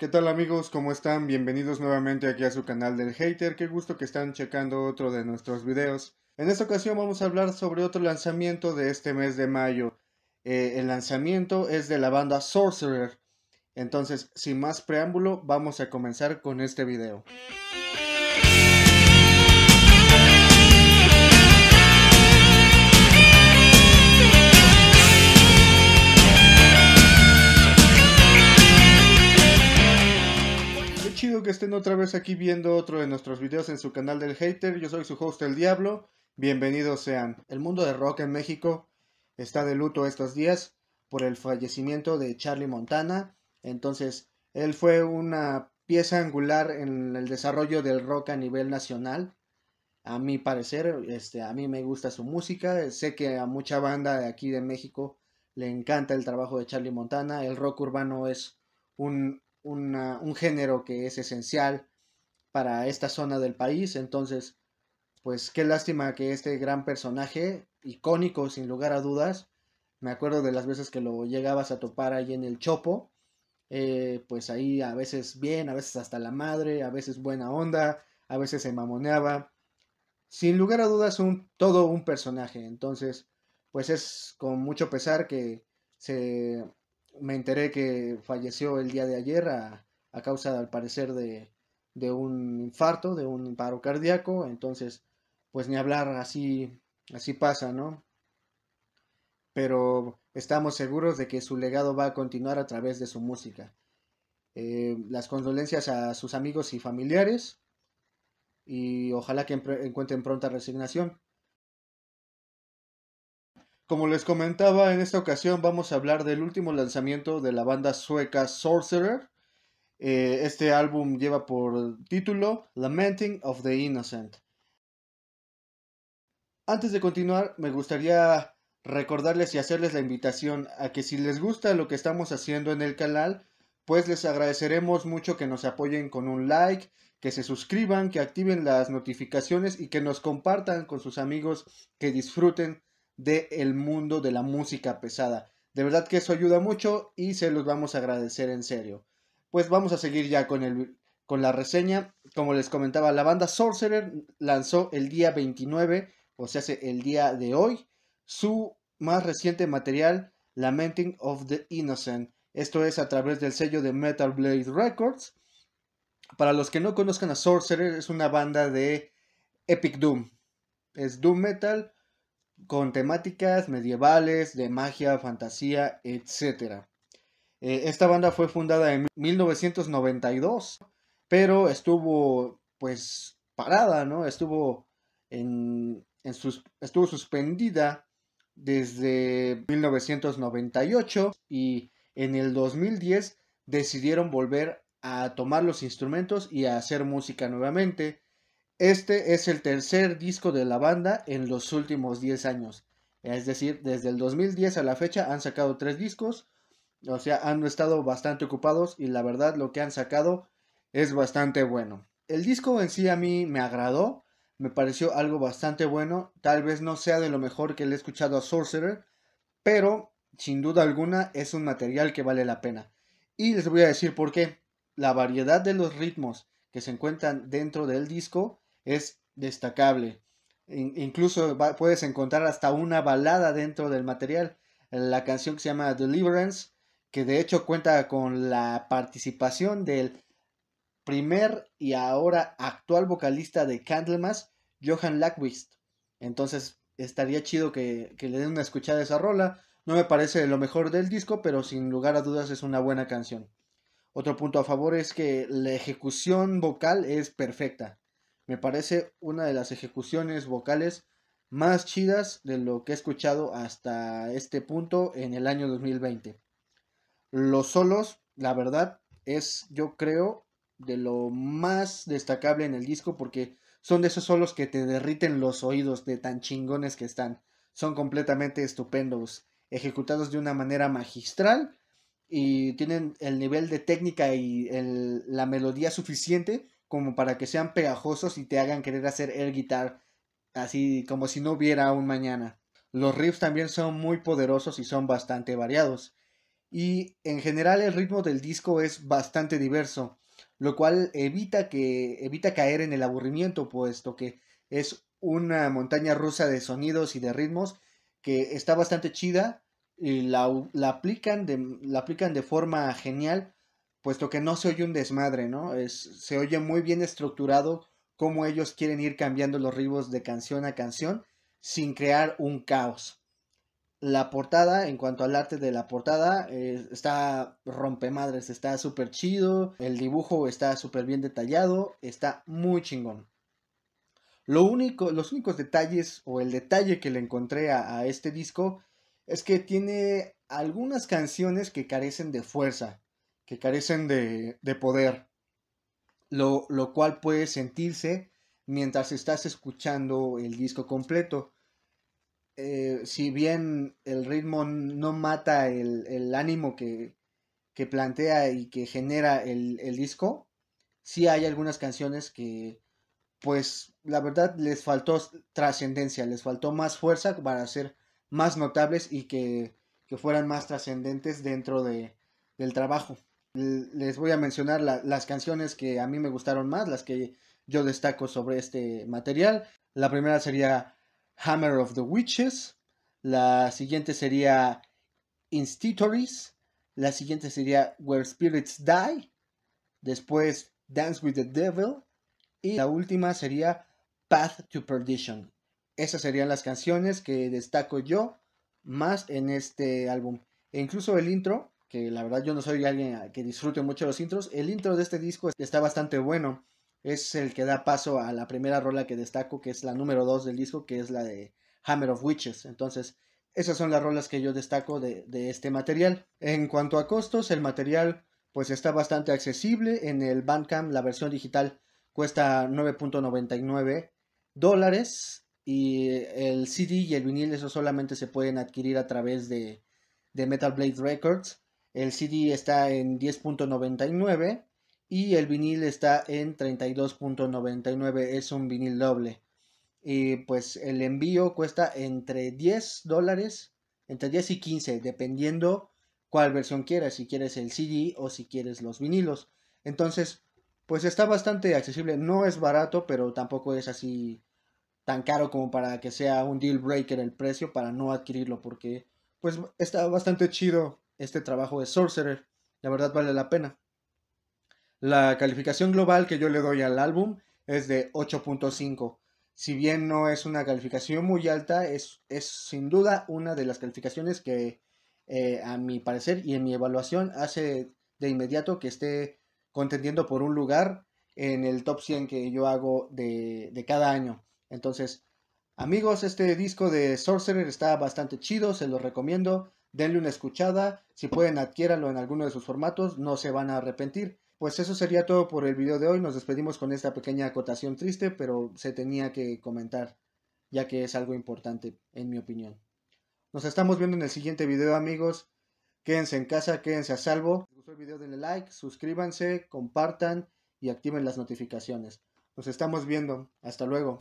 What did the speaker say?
¿Qué tal amigos? ¿Cómo están? Bienvenidos nuevamente aquí a su canal del Hater. Qué gusto que están checando otro de nuestros videos. En esta ocasión vamos a hablar sobre otro lanzamiento de este mes de mayo. Eh, el lanzamiento es de la banda Sorcerer. Entonces, sin más preámbulo, vamos a comenzar con este video. que estén otra vez aquí viendo otro de nuestros videos en su canal del Hater. Yo soy su host El Diablo. Bienvenidos sean. El mundo del rock en México está de luto estos días por el fallecimiento de Charlie Montana. Entonces, él fue una pieza angular en el desarrollo del rock a nivel nacional. A mi parecer, este, a mí me gusta su música. Sé que a mucha banda de aquí de México le encanta el trabajo de Charlie Montana. El rock urbano es un un género que es esencial para esta zona del país. Entonces, pues qué lástima que este gran personaje, icónico sin lugar a dudas, me acuerdo de las veces que lo llegabas a topar ahí en el Chopo, eh, pues ahí a veces bien, a veces hasta la madre, a veces buena onda, a veces se mamoneaba. Sin lugar a dudas, un, todo un personaje. Entonces, pues es con mucho pesar que se me enteré que falleció el día de ayer a, causa, al parecer, de, un infarto, de un paro cardíaco. Entonces, pues ni hablar, así, así pasa, ¿no? Pero estamos seguros de que su legado va a continuar a través de su música. Eh, las condolencias a sus amigos y familiares y ojalá que encuentren pronta resignación. Como les comentaba, en esta ocasión vamos a hablar del último lanzamiento de la banda sueca Sorcerer. Eh, este álbum lleva por título Lamenting of the Innocent. Antes de continuar, me gustaría recordarles y hacerles la invitación a que si les gusta lo que estamos haciendo en el canal, pues les agradeceremos mucho que nos apoyen con un like, que se suscriban, que activen las notificaciones y que nos compartan con sus amigos que disfruten del mundo de la música pesada. De verdad que eso ayuda mucho y se los vamos a agradecer en serio. Pues vamos a seguir ya con, el, con la reseña. Como les comentaba, la banda Sorcerer lanzó el día 29, o sea, el día de hoy, su más reciente material, Lamenting of the Innocent. Esto es a través del sello de Metal Blade Records. Para los que no conozcan a Sorcerer, es una banda de Epic Doom. Es Doom Metal con temáticas medievales, de magia, fantasía, etcétera. Eh, esta banda fue fundada en 1992, pero estuvo pues parada, ¿no? Estuvo, en, sus, estuvo suspendida desde 1998 y en el 2010 decidieron volver a tomar los instrumentos y a hacer música nuevamente. Este es el tercer disco de la banda en los últimos 10 años. Es decir, desde el 2010 a la fecha han sacado tres discos. O sea, han estado bastante ocupados y la verdad lo que han sacado es bastante bueno. El disco en sí a mí me agradó, me pareció algo bastante bueno. Tal vez no sea de lo mejor que le he escuchado a Sorcerer, pero sin duda alguna es un material que vale la pena. Y les voy a decir por qué. La variedad de los ritmos que se encuentran dentro del disco es destacable. incluso puedes encontrar hasta una balada dentro del material. La canción que se llama Deliverance, que de hecho cuenta con la participación del primer y ahora actual vocalista de Candlemas, Johan Lackwist, Entonces estaría chido que, que le den una escuchada a esa rola. No me parece lo mejor del disco, pero sin lugar a dudas es una buena canción. Otro punto a favor es que la ejecución vocal es perfecta me parece una de las ejecuciones vocales más chidas de lo que he escuchado hasta este punto en el año 2020. Los solos, la verdad, es yo creo de lo más destacable en el disco porque son de esos solos que te derriten los oídos de tan chingones que están. Son completamente estupendos, ejecutados de una manera magistral y tienen el nivel de técnica y la melodía suficiente como para que sean pegajosos y te hagan querer hacer el guitar así como si no hubiera un mañana. Los riffs también son muy poderosos y son bastante variados. Y en general el ritmo del disco es bastante diverso, lo cual evita que evita caer en el aburrimiento puesto que es una montaña rusa de sonidos y de ritmos que está bastante chida y la, aplican, de, la aplican de forma genial puesto que no se oye un desmadre, ¿no? Es, se oye muy bien estructurado cómo ellos quieren ir cambiando los ritmos de canción a canción sin crear un caos. La portada, en cuanto al arte de la portada, Está eh, está rompemadres, está súper chido, el dibujo está súper bien detallado, está muy chingón. Lo único, los únicos detalles o el detalle que le encontré a este disco es que tiene algunas canciones que carecen de fuerza que carecen de, poder, lo, cual puede sentirse mientras estás escuchando el disco completo. Eh, si bien el ritmo no mata el, ánimo que, plantea y que genera el, disco, sí hay algunas canciones que, pues la verdad les faltó trascendencia, les faltó más fuerza para ser más notables y que, fueran más trascendentes dentro de, del trabajo les voy a mencionar las canciones que a mí me gustaron más, las que yo destaco sobre este material. La primera sería Hammer of the Witches, la siguiente sería Institories, la siguiente sería Where Spirits Die, después Dance with the Devil y la última sería Path to Perdition. Esas serían las canciones que destaco yo más en este álbum. E incluso el intro que la verdad yo no soy alguien que disfrute mucho los intros, el intro de este disco está bastante bueno. Es el que da paso a la primera rola que destaco, que es la número 2 del disco, que es la de Hammer of Witches. Entonces, esas son las rolas que yo destaco de, este material. En cuanto a costos, el material pues está bastante accesible. En el Bandcamp la versión digital cuesta 9.99 dólares y el CD y el vinil eso solamente se pueden adquirir a través de, de Metal Blade Records. El CD está en 10.99 y el vinil está en 32.99. Es un vinil doble. Y pues el envío cuesta entre 10 dólares, entre 10 y 15, dependiendo cuál versión quieras, si quieres el CD o si quieres los vinilos. Entonces, pues está bastante accesible. No es barato, pero tampoco es así tan caro como para que sea un deal breaker el precio para no adquirirlo, porque pues está bastante chido este trabajo de Sorcerer. La verdad vale la pena. La calificación global que yo le doy al álbum es de 8.5. Si bien no es una calificación muy alta, es, es sin duda una de las calificaciones que eh, a mi parecer y en mi evaluación hace de inmediato que esté contendiendo por un lugar en el top 100 que yo hago de, de cada año. Entonces, amigos, este disco de Sorcerer está bastante chido, se lo recomiendo denle una escuchada, si pueden adquiéralo en alguno de sus formatos, no se van a arrepentir. Pues eso sería todo por el video de hoy, nos despedimos con esta pequeña acotación triste, pero se tenía que comentar, ya que es algo importante, en mi opinión. Nos estamos viendo en el siguiente video amigos, quédense en casa, quédense a salvo. Si les gustó el video denle like, suscríbanse, compartan y activen las notificaciones. Nos estamos viendo, hasta luego.